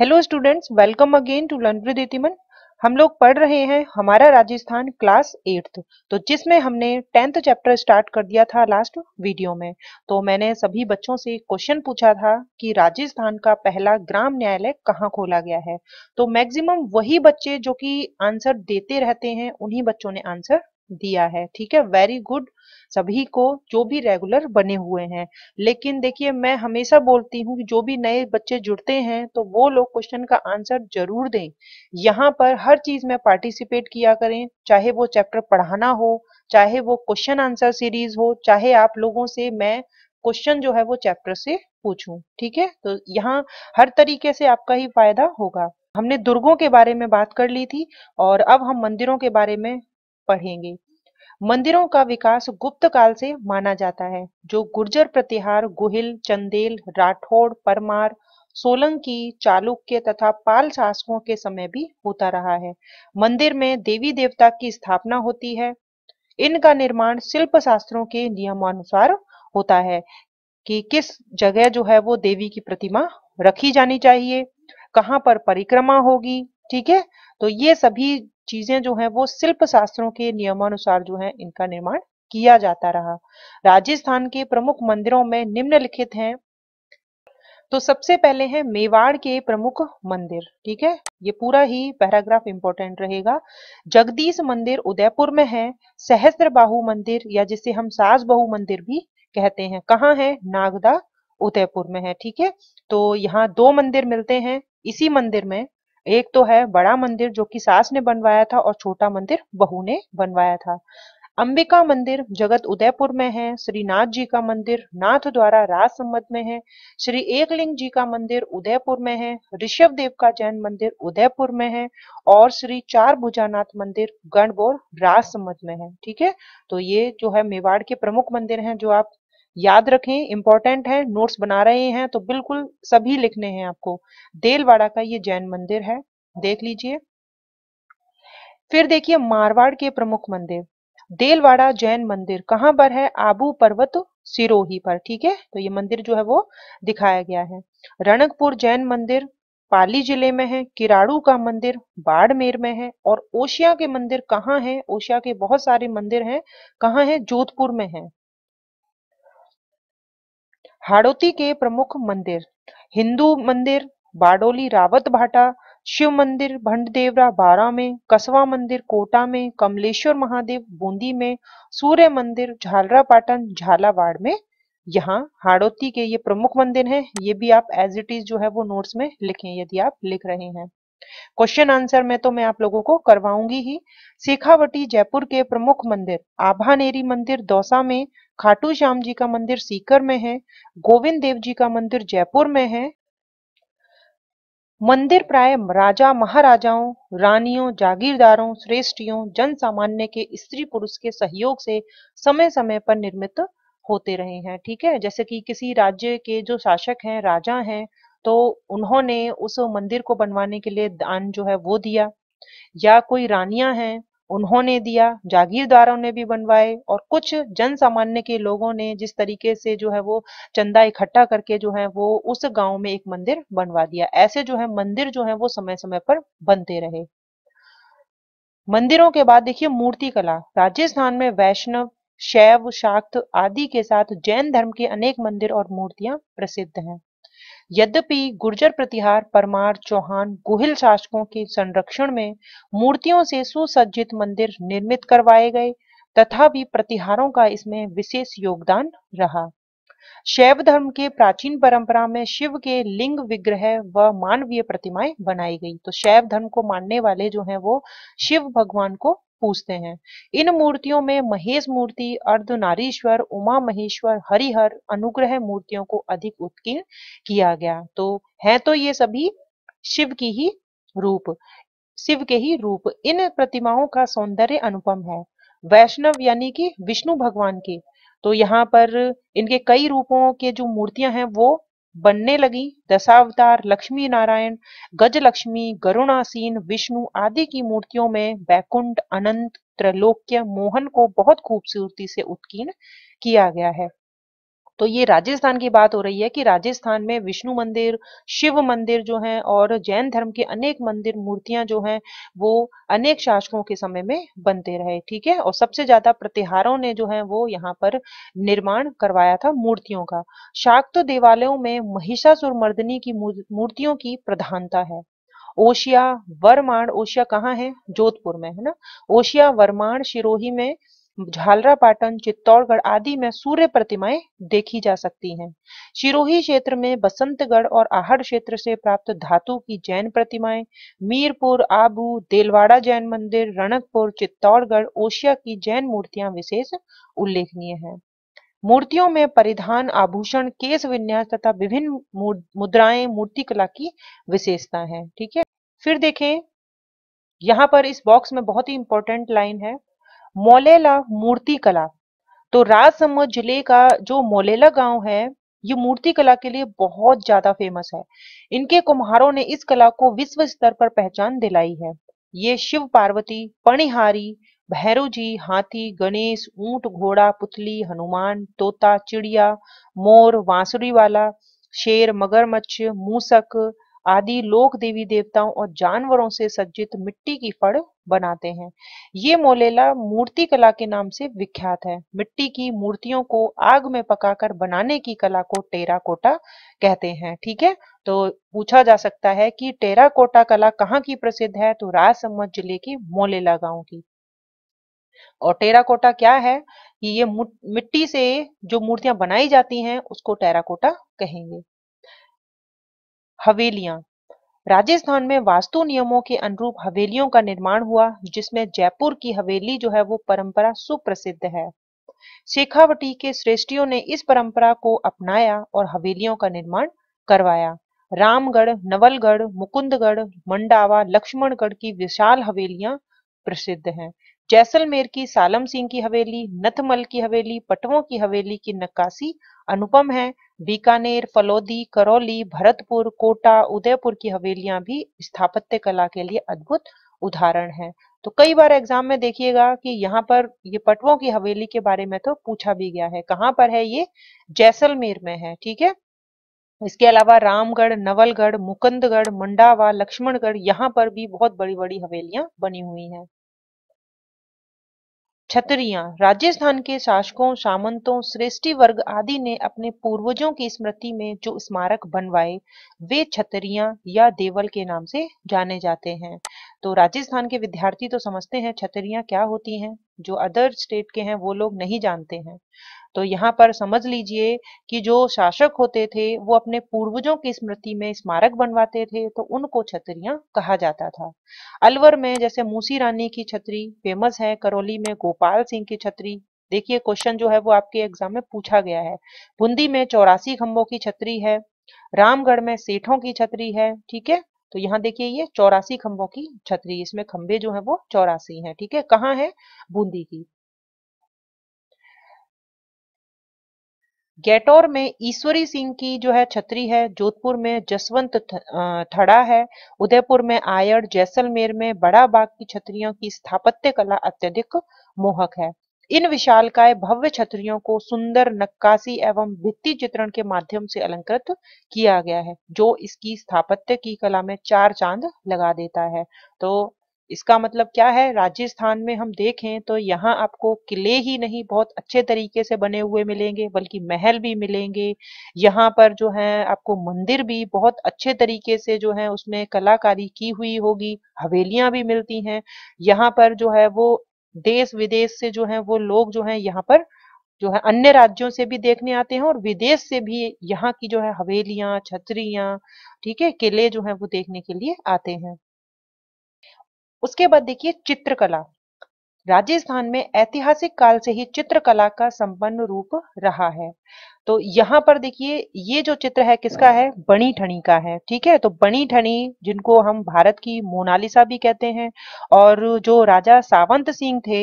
hello students welcome again to learn with इतिमन हम लोग पढ़ रहे हैं हमारा राजस्थान क्लास एट्थ तो जिसमें हमने टेंथ चैप्टर स्टार्ट कर दिया था लास्ट वीडियो में तो मैंने सभी बच्चों से क्वेश्चन पूछा था कि राजस्थान का पहला ग्राम न्यायालय कहाँ खोला गया है तो मैक्सिमम वही बच्चे जो कि आंसर देते रहते हैं उन्हीं बच्चों ने आंसर दिया है ठीक है वेरी गुड सभी को जो भी रेगुलर बने हुए हैं लेकिन देखिए मैं हमेशा बोलती हूँ कि जो भी नए बच्चे जुड़ते हैं तो वो लोग क्वेश्चन का आंसर जरूर दें यहाँ पर हर चीज में पार्टिसिपेट किया करें चाहे वो चैप्टर पढ़ाना हो चाहे वो क्वेश्चन आंसर सीरीज हो चाहे आप लोगों से मैं क्वेश्चन जो है वो चैप्टर से पूछू ठीक है तो यहाँ हर तरीके से आपका ही फायदा होगा हमने दुर्गों के बारे में बात कर ली थी और अब हम मंदिरों के बारे में पढ़ेंगे मंदिरों का विकास गुप्त काल से माना जाता है जो गुर्जर प्रतिहार गुहिल चंदेल राठौड़ परमार सोलंकी चालुक्य तथा पाल शासकों के समय भी होता रहा है मंदिर में देवी देवता की स्थापना होती है इनका निर्माण शिल्प शास्त्रों के नियमानुसार होता है कि किस जगह जो है वो देवी की प्रतिमा रखी जानी चाहिए कहाँ पर परिक्रमा होगी ठीक है तो ये सभी चीजें जो है वो शिल्प शास्त्रों के नियमानुसार जो है इनका निर्माण किया जाता रहा राजस्थान के प्रमुख मंदिरों में निम्नलिखित हैं तो सबसे पहले है मेवाड़ के प्रमुख मंदिर ठीक है ये पूरा ही पैराग्राफ इंपॉर्टेंट रहेगा जगदीश मंदिर उदयपुर में है सहस्त्र मंदिर या जिसे हम सास बहु मंदिर भी कहते हैं कहाँ है नागदा उदयपुर में है ठीक है तो यहाँ दो मंदिर मिलते हैं इसी मंदिर में एक तो है बड़ा मंदिर जो कि सास ने बनवाया था और छोटा मंदिर बहू ने बनवाया था अंबिका मंदिर जगत उदयपुर में है श्री नाथ जी का मंदिर नाथ द्वारा राजसम्मत में है श्री एकलिंग जी का मंदिर उदयपुर में है ऋषभ देव का जैन मंदिर उदयपुर में है और श्री चार भुजानाथ मंदिर गणबोर राजसम्मत में है ठीक है तो ये जो है मेवाड़ के प्रमुख मंदिर हैं जो आप याद रखें इंपॉर्टेंट है नोट्स बना रहे हैं तो बिल्कुल सभी लिखने हैं आपको देलवाड़ा का ये जैन मंदिर है देख लीजिए फिर देखिए मारवाड़ के प्रमुख मंदिर देलवाड़ा जैन मंदिर कहाँ पर है आबू पर्वत सिरोही पर ठीक है तो ये मंदिर जो है वो दिखाया गया है रणकपुर जैन मंदिर पाली जिले में है किराड़ू का मंदिर बाड़मेर में है और ओशिया के मंदिर कहाँ है ओशिया के बहुत सारे मंदिर हैं कहाँ है जोधपुर में है हाड़ोती के प्रमुख मंदिर हिंदू मंदिर बाडोली रावत भाटा शिव मंदिर भंडदेवरा बारा में कसवा मंदिर कोटा में कमलेश्वर महादेव बूंदी में सूर्य मंदिर झालरा पाटन झालावाड़ में यहाँ हाड़ोती के ये प्रमुख मंदिर हैं ये भी आप एज इट इज जो है वो नोट्स में लिखें यदि आप लिख रहे हैं क्वेश्चन आंसर में तो मैं आप लोगों को करवाऊंगी ही शेखावटी जयपुर के प्रमुख मंदिर आभानेरी मंदिर दौसा में खाटू श्याम जी का मंदिर सीकर में है गोविंद देव जी का मंदिर जयपुर में है मंदिर प्राय राजा महाराजाओं रानियों जागीरदारों श्रेष्ठियों जन सामान्य के स्त्री पुरुष के सहयोग से समय समय पर निर्मित होते रहे हैं ठीक है जैसे कि किसी राज्य के जो शासक हैं राजा हैं तो उन्होंने उस मंदिर को बनवाने के लिए दान जो है वो दिया या कोई रानियां हैं उन्होंने दिया जागीरदारों ने भी बनवाए और कुछ जन सामान्य के लोगों ने जिस तरीके से जो है वो चंदा इकट्ठा करके जो है वो उस गांव में एक मंदिर बनवा दिया ऐसे जो है मंदिर जो है वो समय समय पर बनते रहे मंदिरों के बाद देखिए मूर्ति कला राजस्थान में वैष्णव शैव शाक्त आदि के साथ जैन धर्म के अनेक मंदिर और मूर्तियां प्रसिद्ध हैं यद्यपि गुर्जर प्रतिहार परमार चौहान गुहिल शासकों के संरक्षण में मूर्तियों से सुसज्जित मंदिर निर्मित करवाए गए तथा भी प्रतिहारों का इसमें विशेष योगदान रहा शैव धर्म के प्राचीन परंपरा में शिव के लिंग विग्रह व मानवीय प्रतिमाएं बनाई गई तो शैव धर्म को मानने वाले जो हैं वो शिव भगवान को पूजते हैं इन मूर्तियों में महेश मूर्ति अर्धनारीश्वर उमा महेश्वर हरिहर अनुग्रह मूर्तियों को अधिक उत्कीर्ण किया गया तो है तो ये सभी शिव की ही रूप शिव के ही रूप इन प्रतिमाओं का सौंदर्य अनुपम है वैष्णव यानी कि विष्णु भगवान के तो यहाँ पर इनके कई रूपों के जो मूर्तियां हैं वो बनने लगी दशावतार लक्ष्मी नारायण गजलक्ष्मी गरुणासीन विष्णु आदि की मूर्तियों में बैकुंठ अनंत त्रैलोक्य मोहन को बहुत खूबसूरती से उत्कीर्ण किया गया है तो ये राजस्थान की बात हो रही है कि राजस्थान में विष्णु मंदिर शिव मंदिर जो हैं और जैन धर्म के अनेक मंदिर मूर्तियां जो हैं वो अनेक शासकों के समय में बनते रहे ठीक है और सबसे ज्यादा प्रतिहारों ने जो है वो यहाँ पर निर्माण करवाया था मूर्तियों का शाक्त देवालयों में महिषासुर मर्दनी की मूर्तियों की प्रधानता है ओशिया वरमाण ओशिया कहाँ है जोधपुर में है ना ओशिया वरमाण शिरोही में झालरा पाटन चित्तौड़गढ़ आदि में सूर्य प्रतिमाएं देखी जा सकती हैं शिरोही क्षेत्र में बसंतगढ़ और आहड़ क्षेत्र से प्राप्त धातु की जैन प्रतिमाएं मीरपुर आबू देलवाड़ा जैन मंदिर रणकपुर चित्तौड़गढ़ ओशिया की जैन मूर्तियां विशेष उल्लेखनीय हैं मूर्तियों में परिधान आभूषण केस विन्यास तथा विभिन्न मुद्राएं मूर्तिकला की विशेषता है ठीक है फिर देखें यहाँ पर इस बॉक्स में बहुत ही इंपॉर्टेंट लाइन है मोलेला मूर्ति कला तो राजसमंद जिले का जो मोलेला गांव है ये मूर्ति कला के लिए बहुत ज्यादा फेमस है इनके कुम्हारों ने इस कला को विश्व स्तर पर पहचान दिलाई है ये शिव पार्वती पणिहारी भैरव जी हाथी गणेश ऊंट घोड़ा पुतली हनुमान तोता चिड़िया मोर बांसुरी वाला शेर मगरमच्छ मूसक आदि लोक देवी देवताओं और जानवरों से सज्जित मिट्टी की फड़ बनाते हैं ये मोलेला मूर्ति कला के नाम से विख्यात है मिट्टी की मूर्तियों को आग में पकाकर बनाने की कला को टेराकोटा कहते हैं ठीक है तो पूछा जा सकता है कि टेराकोटा कला कहाँ की प्रसिद्ध है तो राजसमंद जिले की मोलेला गाँव की और टेराकोटा क्या है कि ये मिट्टी से जो मूर्तियां बनाई जाती हैं उसको टेराकोटा कहेंगे हवेलियां राजस्थान में वास्तु नियमों के अनुरूप हवेलियों का निर्माण हुआ जिसमें जयपुर की हवेली जो है वो परंपरा सुप्रसिद्ध है शेखावटी के श्रेष्ठियों ने इस परंपरा को अपनाया और हवेलियों का निर्माण करवाया रामगढ़ नवलगढ़ मुकुंदगढ़ मंडावा लक्ष्मणगढ़ की विशाल हवेलियां प्रसिद्ध हैं जैसलमेर की सालम सिंह की हवेली नथमल की हवेली पटवों की हवेली की नक्काशी अनुपम है बीकानेर फलोदी करौली भरतपुर कोटा उदयपुर की हवेलियां भी स्थापत्य कला के लिए अद्भुत उदाहरण है तो कई बार एग्जाम में देखिएगा कि यहाँ पर ये पटवों की हवेली के बारे में तो पूछा भी गया है कहाँ पर है ये जैसलमेर में है ठीक है इसके अलावा रामगढ़ नवलगढ़ मुकुंदगढ़ मंडावा लक्ष्मणगढ़ यहाँ पर भी बहुत बड़ी बड़ी हवेलियां बनी हुई हैं छतरियां राजस्थान के शासकों सामंतों श्रेष्ठी वर्ग आदि ने अपने पूर्वजों की स्मृति में जो स्मारक बनवाए वे छतरियां या देवल के नाम से जाने जाते हैं तो राजस्थान के विद्यार्थी तो समझते हैं छतरियां क्या होती हैं जो अदर स्टेट के हैं वो लोग नहीं जानते हैं तो यहाँ पर समझ लीजिए कि जो शासक होते थे वो अपने पूर्वजों की स्मृति में स्मारक बनवाते थे तो उनको छतरियां कहा जाता था अलवर में जैसे मूसी रानी की छतरी फेमस है करौली में गोपाल सिंह की छतरी देखिए क्वेश्चन जो है वो आपके एग्जाम में पूछा गया है बूंदी में चौरासी खंभों की छतरी है रामगढ़ में सेठों की छतरी है ठीक है तो यहाँ देखिए ये चौरासी खंभों की छतरी इसमें खंभे जो है वो चौरासी हैं ठीक है कहाँ है बूंदी की गैटोर में ईश्वरी सिंह की जो है छतरी है जोधपुर में जसवंत थड़ा है उदयपुर में आयर जैसलमेर में बड़ा बाग की छतरियों की स्थापत्य कला अत्यधिक मोहक है इन विशालकाय भव्य छतरियों को सुंदर नक्काशी एवं भित्ति चित्रण के माध्यम से अलंकृत किया गया है जो इसकी स्थापत्य की कला में चार चांद लगा देता है तो इसका मतलब क्या है राजस्थान में हम देखें तो यहाँ आपको किले ही नहीं बहुत अच्छे तरीके से बने हुए मिलेंगे बल्कि महल भी मिलेंगे यहाँ पर जो है आपको मंदिर भी बहुत अच्छे तरीके से जो है उसमें कलाकारी की हुई होगी हवेलियां भी मिलती हैं यहाँ पर जो है वो देश विदेश से जो है वो लोग जो है यहाँ पर जो है अन्य राज्यों से भी देखने आते हैं और विदेश से भी यहाँ की जो है हवेलियां छतरियां ठीक है किले जो है वो देखने के लिए आते हैं उसके बाद देखिए चित्रकला राजस्थान में ऐतिहासिक काल से ही चित्रकला का संपन्न रूप रहा है तो यहाँ पर देखिए ये जो चित्र है किसका है बनी ठणी का है ठीक है तो बनी ठणी जिनको हम भारत की मोनालिसा भी कहते हैं और जो राजा सावंत सिंह थे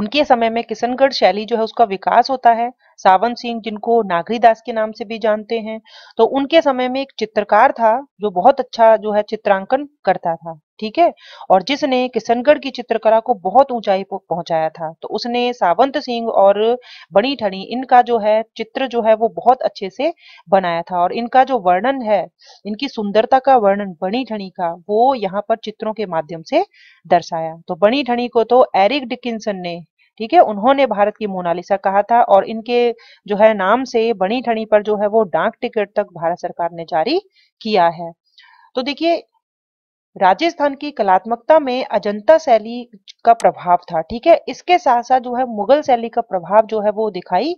उनके समय में किशनगढ़ शैली जो है उसका विकास होता है सावन सिंह जिनको नागरी दास के नाम से भी जानते हैं तो उनके समय में एक चित्रकार था जो बहुत अच्छा जो है चित्रांकन करता था ठीक है और जिसने किशनगढ़ की चित्रकला को बहुत ऊंचाई पर पहुंचाया था तो उसने सावंत सिंह और बनी ठनी इनका जो है चित्र जो है वो बहुत अच्छे से बनाया था और इनका जो वर्णन है इनकी सुंदरता का वर्णन बनी ठनी का वो यहाँ पर चित्रों के माध्यम से दर्शाया तो बनी ठनी को तो एरिक डिकिंसन ने ठीक है उन्होंने भारत की मोनालिसा कहा था और इनके जो है नाम से बनी ठनी पर जो है वो डाक टिकट तक भारत सरकार ने जारी किया है तो देखिए राजस्थान की कलात्मकता में अजंता शैली का प्रभाव था ठीक है इसके साथ साथ जो है मुगल शैली का प्रभाव जो है वो दिखाई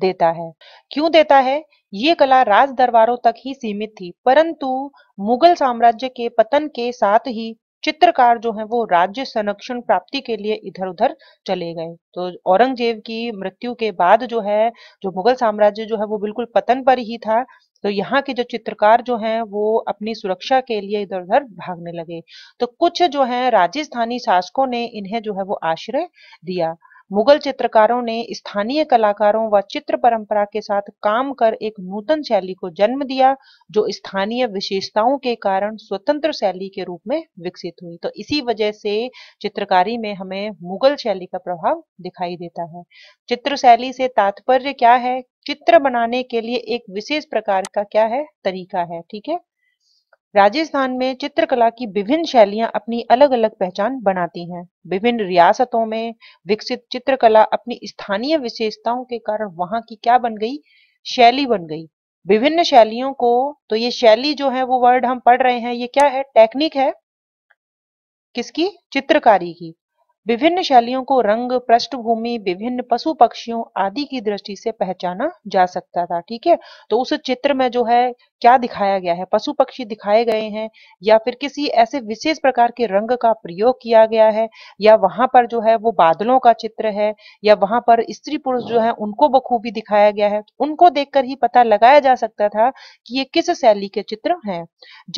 देता है क्यों देता है ये कला राज दरबारों तक ही सीमित थी परंतु मुगल साम्राज्य के पतन के साथ ही चित्रकार जो है वो राज्य संरक्षण प्राप्ति के लिए इधर उधर चले गए तो औरंगजेब की मृत्यु के बाद जो है जो मुगल साम्राज्य जो है वो बिल्कुल पतन पर ही था तो यहाँ के जो चित्रकार जो हैं वो अपनी सुरक्षा के लिए इधर उधर भागने लगे तो कुछ जो है राजस्थानी शासकों ने इन्हें जो है वो आश्रय दिया मुगल चित्रकारों ने स्थानीय कलाकारों व चित्र परंपरा के साथ काम कर एक नूतन शैली को जन्म दिया जो स्थानीय विशेषताओं के कारण स्वतंत्र शैली के रूप में विकसित हुई तो इसी वजह से चित्रकारी में हमें मुगल शैली का प्रभाव दिखाई देता है चित्र शैली से तात्पर्य क्या है चित्र बनाने के लिए एक विशेष प्रकार का क्या है तरीका है ठीक है राजस्थान में चित्रकला की विभिन्न शैलियां अपनी अलग अलग पहचान बनाती हैं विभिन्न रियासतों में विकसित चित्रकला अपनी स्थानीय विशेषताओं के कारण वहां की क्या बन गई शैली बन गई विभिन्न शैलियों को तो ये शैली जो है वो वर्ड हम पढ़ रहे हैं ये क्या है टेक्निक है किसकी चित्रकारी की विभिन्न शैलियों को रंग पृष्ठभूमि विभिन्न पशु पक्षियों आदि की दृष्टि से पहचाना जा सकता था ठीक है तो उस चित्र में जो है क्या दिखाया गया है पशु पक्षी दिखाए गए हैं या फिर किसी ऐसे विशेष प्रकार के रंग का प्रयोग किया गया है या वहां पर जो है वो बादलों का चित्र है या वहां पर स्त्री पुरुष जो है उनको बखूबी दिखाया गया है उनको देखकर ही पता लगाया जा सकता था कि ये किस शैली के चित्र हैं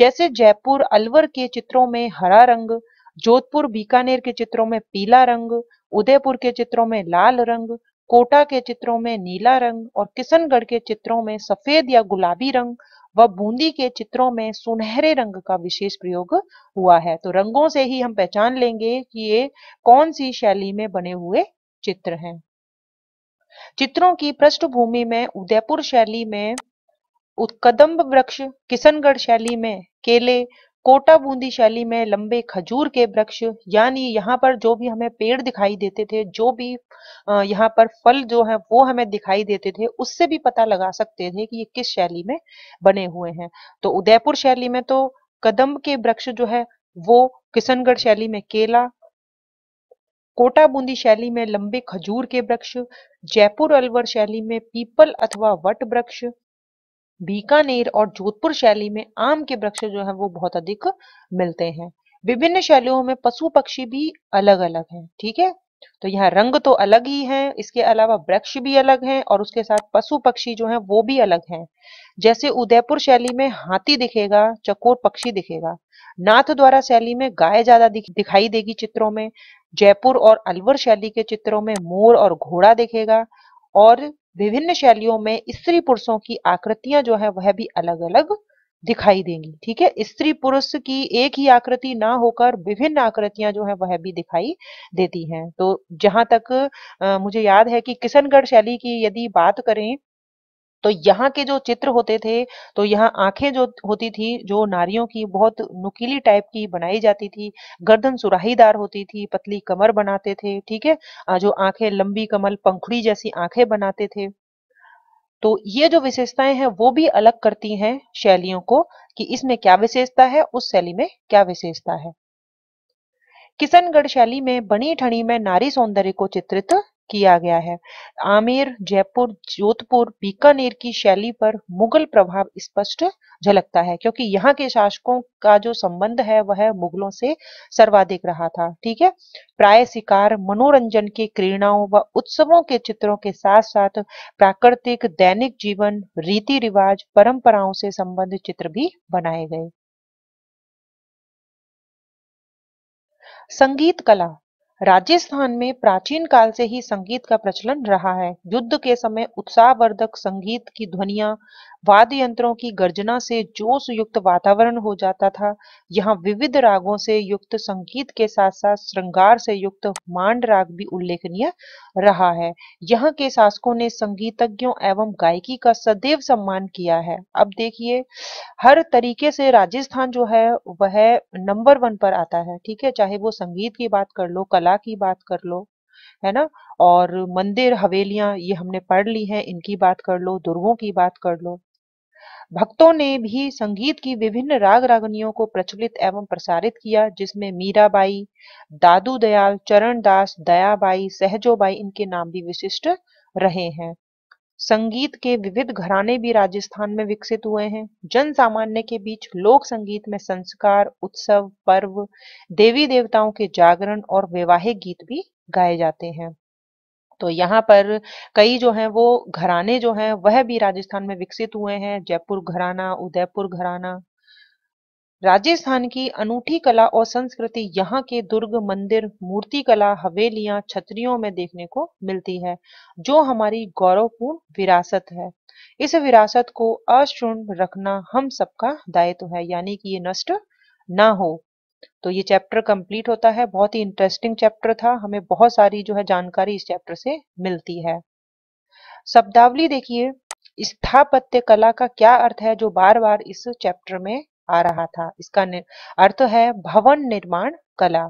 जैसे जयपुर अलवर के चित्रों में हरा रंग जोधपुर बीकानेर के चित्रों में पीला रंग उदयपुर के चित्रों में लाल रंग कोटा के चित्रों में नीला रंग और किशनगढ़ के चित्रों में सफेद या गुलाबी रंग व बूंदी के चित्रों में सुनहरे रंग का विशेष प्रयोग हुआ है तो रंगों से ही हम पहचान लेंगे कि ये कौन सी शैली में बने हुए चित्र हैं चित्रों की पृष्ठभूमि में उदयपुर शैली में उत्कदम्ब वृक्ष किशनगढ़ शैली में केले कोटा बूंदी शैली में लंबे खजूर के वृक्ष यानी यहाँ पर जो भी हमें पेड़ दिखाई देते थे जो भी यहाँ पर फल जो है वो हमें दिखाई देते थे उससे भी पता लगा सकते थे कि ये किस शैली में बने हुए हैं तो उदयपुर शैली में तो कदम के वृक्ष जो है वो किशनगढ़ शैली में केला कोटा बूंदी शैली में लंबे खजूर के वृक्ष जयपुर अलवर शैली में पीपल अथवा वट वृक्ष बीकानेर और जोधपुर शैली में आम के वृक्ष जो है वो बहुत अधिक मिलते हैं विभिन्न शैलियों में पशु पक्षी भी अलग अलग हैं ठीक है तो यहाँ रंग तो अलग ही हैं इसके अलावा वृक्ष भी अलग हैं और उसके साथ पशु पक्षी जो हैं वो भी अलग हैं जैसे उदयपुर शैली में हाथी दिखेगा चकोर पक्षी दिखेगा नाथ द्वारा शैली में गाय ज्यादा दिखाई देगी चित्रों में जयपुर और अलवर शैली के चित्रों में मोर और घोड़ा दिखेगा और विभिन्न शैलियों में स्त्री पुरुषों की आकृतियां जो है वह भी अलग अलग दिखाई देंगी ठीक है स्त्री पुरुष की एक ही आकृति ना होकर विभिन्न आकृतियां जो है वह भी दिखाई देती हैं तो जहां तक आ, मुझे याद है कि किशनगढ़ शैली की यदि बात करें तो यहाँ के जो चित्र होते थे तो यहाँ आंखें जो होती थी जो नारियों की बहुत नुकीली टाइप की बनाई जाती थी गर्दन सुराहीदार होती थी पतली कमर बनाते थे ठीक है जो आंखें लंबी कमल पंखुड़ी जैसी आंखें बनाते थे तो ये जो विशेषताएं हैं वो भी अलग करती हैं शैलियों को कि इसमें क्या विशेषता है उस शैली में क्या विशेषता है किशनगढ़ शैली में बनी ठणी में नारी सौंदर्य को चित्रित किया गया है आमेर जयपुर जोधपुर बीकानेर की शैली पर मुगल प्रभाव स्पष्ट झलकता है क्योंकि यहाँ के शासकों का जो संबंध है वह मुगलों से सर्वाधिक रहा था ठीक है प्राय शिकार मनोरंजन के क्रीड़ाओं व उत्सवों के चित्रों के साथ साथ प्राकृतिक दैनिक जीवन रीति रिवाज परंपराओं से संबंधित चित्र भी बनाए गए संगीत कला राजस्थान में प्राचीन काल से ही संगीत का प्रचलन रहा है युद्ध के समय उत्साहवर्धक संगीत की ध्वनिया वाद्य यंत्रों की गर्जना से जोश युक्त वातावरण हो जाता था यहाँ विविध रागों से युक्त संगीत के साथ साथ श्रृंगार से युक्त मांड राग भी उल्लेखनीय रहा है यहाँ के शासकों ने संगीतज्ञों एवं गायकी का सदैव सम्मान किया है अब देखिए हर तरीके से राजस्थान जो है वह नंबर वन पर आता है ठीक है चाहे वो संगीत की बात कर लो कला की बात कर लो है ना और मंदिर हवेलियां ये हमने पढ़ ली हैं इनकी बात कर लो दुर्गों की बात कर लो भक्तों ने भी संगीत की विभिन्न राग रागनियों को प्रचलित एवं प्रसारित किया जिसमें मीराबाई दादू दयाल चरण दास दयाबाई सहजोबाई इनके नाम भी विशिष्ट रहे हैं संगीत के विविध घराने भी राजस्थान में विकसित हुए हैं जन सामान्य के बीच लोक संगीत में संस्कार उत्सव पर्व देवी देवताओं के जागरण और वैवाहिक गीत भी गाए जाते हैं तो यहाँ पर कई जो हैं वो घराने जो हैं वह भी राजस्थान में विकसित हुए हैं जयपुर घराना उदयपुर घराना राजस्थान की अनूठी कला और संस्कृति यहाँ के दुर्ग मंदिर मूर्ति कला हवेलियां छतरियों में देखने को मिलती है जो हमारी गौरवपूर्ण विरासत है इस विरासत को अशूर्ण रखना हम सबका दायित्व है यानी कि ये नष्ट ना हो तो ये चैप्टर कंप्लीट होता है बहुत ही इंटरेस्टिंग चैप्टर था हमें बहुत सारी जो है जानकारी इस चैप्टर से मिलती है शब्दावली देखिए स्थापत्य कला का क्या अर्थ है जो बार बार इस चैप्टर में आ रहा था इसका अर्थ है भवन निर्माण कला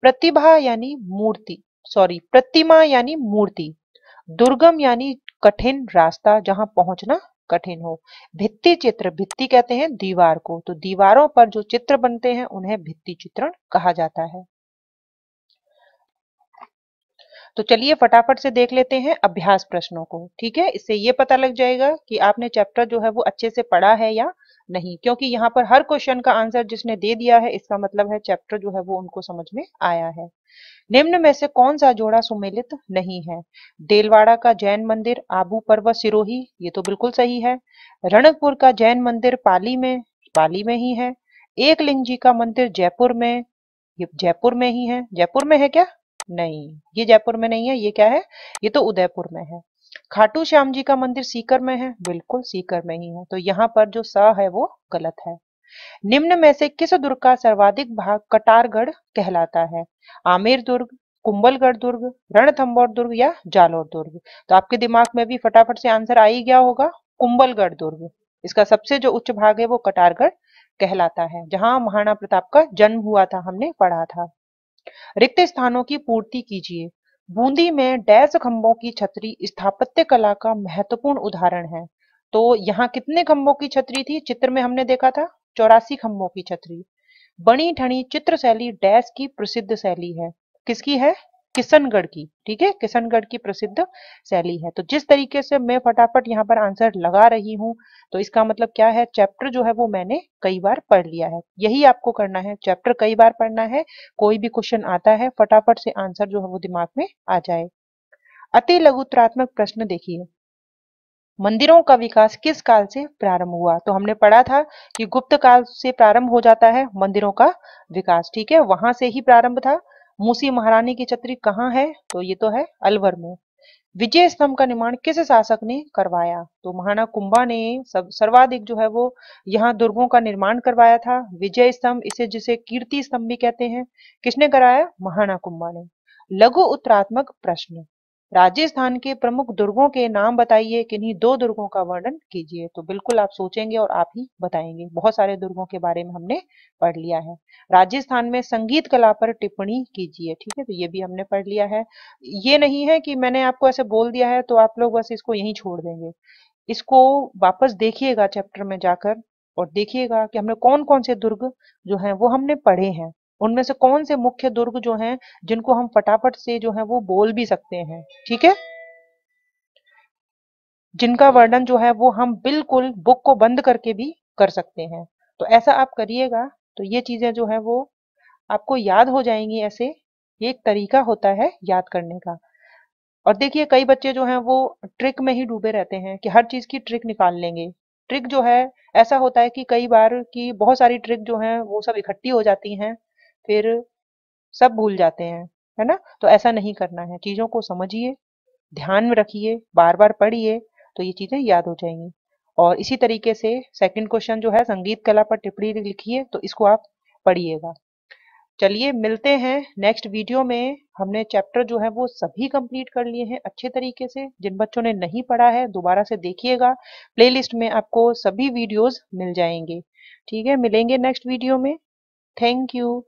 प्रतिभा यानी मूर्ति सॉरी प्रतिमा यानी मूर्ति दुर्गम यानी कठिन रास्ता जहां पहुंचना कठिन हो भित्ति चित्र भित्ति कहते हैं दीवार को तो दीवारों पर जो चित्र बनते हैं उन्हें भित्ति चित्रण कहा जाता है तो चलिए फटाफट से देख लेते हैं अभ्यास प्रश्नों को ठीक है इससे ये पता लग जाएगा कि आपने चैप्टर जो है वो अच्छे से पढ़ा है या नहीं क्योंकि यहाँ पर हर क्वेश्चन का आंसर जिसने दे दिया है इसका मतलब है चैप्टर जो है वो उनको समझ में आया है निम्न में से कौन सा जोड़ा सुमेलित नहीं है देलवाड़ा का जैन मंदिर आबू पर्वत सिरोही ये तो बिल्कुल सही है रणकपुर का जैन मंदिर पाली में पाली में ही है एक लिंग जी का मंदिर जयपुर में ये जयपुर में ही है जयपुर में है क्या नहीं ये जयपुर में नहीं है ये क्या है ये तो उदयपुर में है खाटू श्याम जी का मंदिर सीकर में है बिल्कुल सीकर में ही है तो यहाँ पर जो स है वो गलत है निम्न में से किस दुर्ग का सर्वाधिक भाग कटारगढ़ कहलाता है आमेर दुर्ग कुंबलगढ़ दुर्ग रणथंबोर दुर्ग या जालोर दुर्ग तो आपके दिमाग में भी फटाफट से आंसर आ ही गया होगा कुंबलगढ़ दुर्ग इसका सबसे जो उच्च भाग है वो कटारगढ़ कहलाता है जहां महाराणा प्रताप का जन्म हुआ था हमने पढ़ा था रिक्त स्थानों की पूर्ति कीजिए बूंदी में डैश खंभों की छतरी स्थापत्य कला का महत्वपूर्ण उदाहरण है तो यहाँ कितने खंभों की छतरी थी चित्र में हमने देखा था चौरासी खंभों की छतरी बनी ठनी चित्र शैली डैश की प्रसिद्ध शैली है किसकी है किशनगढ़ की ठीक है किशनगढ़ की प्रसिद्ध शैली है तो जिस तरीके से मैं फटाफट यहाँ पर आंसर लगा रही हूँ तो इसका मतलब क्या है चैप्टर जो है वो मैंने कई बार पढ़ लिया है यही आपको करना है चैप्टर कई बार पढ़ना है कोई भी क्वेश्चन आता है फटाफट से आंसर जो है वो दिमाग में आ जाए अति लघुत्रात्मक प्रश्न देखिए मंदिरों का विकास किस काल से प्रारंभ हुआ तो हमने पढ़ा था कि गुप्त काल से प्रारंभ हो जाता है मंदिरों का विकास ठीक है वहां से ही प्रारंभ था मूसी महारानी की छतरी कहाँ है तो ये तो है अलवर में विजय स्तंभ का निर्माण किस शासक ने करवाया तो महाराणा कुंभा ने सब सर्वाधिक जो है वो यहाँ दुर्गों का निर्माण करवाया था विजय स्तंभ इसे जिसे कीर्ति स्तंभ भी कहते हैं किसने कराया महाराणा कुंभा ने लघु उत्तरात्मक प्रश्न राजस्थान के प्रमुख दुर्गों के नाम बताइए किन्हीं दो दुर्गों का वर्णन कीजिए तो बिल्कुल आप सोचेंगे और आप ही बताएंगे बहुत सारे दुर्गों के बारे में हमने पढ़ लिया है राजस्थान में संगीत कला पर टिप्पणी कीजिए ठीक है तो ये भी हमने पढ़ लिया है ये नहीं है कि मैंने आपको ऐसे बोल दिया है तो आप लोग बस इसको यही छोड़ देंगे इसको वापस देखिएगा चैप्टर में जाकर और देखिएगा कि हमने कौन कौन से दुर्ग जो है वो हमने पढ़े हैं उनमें से कौन से मुख्य दुर्ग जो हैं जिनको हम फटाफट से जो है वो बोल भी सकते हैं ठीक है जिनका वर्णन जो है वो हम बिल्कुल बुक को बंद करके भी कर सकते हैं तो ऐसा आप करिएगा तो ये चीजें जो है वो आपको याद हो जाएंगी ऐसे ये एक तरीका होता है याद करने का और देखिए कई बच्चे जो हैं वो ट्रिक में ही डूबे रहते हैं कि हर चीज की ट्रिक निकाल लेंगे ट्रिक जो है ऐसा होता है कि कई बार की बहुत सारी ट्रिक जो है वो सब इकट्ठी हो जाती हैं फिर सब भूल जाते हैं है ना तो ऐसा नहीं करना है चीज़ों को समझिए ध्यान में रखिए बार बार पढ़िए तो ये चीज़ें याद हो जाएंगी और इसी तरीके से सेकंड क्वेश्चन जो है संगीत कला पर टिप्पणी लिखिए तो इसको आप पढ़िएगा चलिए मिलते हैं नेक्स्ट वीडियो में हमने चैप्टर जो है वो सभी कंप्लीट कर लिए हैं अच्छे तरीके से जिन बच्चों ने नहीं पढ़ा है दोबारा से देखिएगा प्लेलिस्ट में आपको सभी वीडियोस मिल जाएंगे ठीक है मिलेंगे नेक्स्ट वीडियो में थैंक यू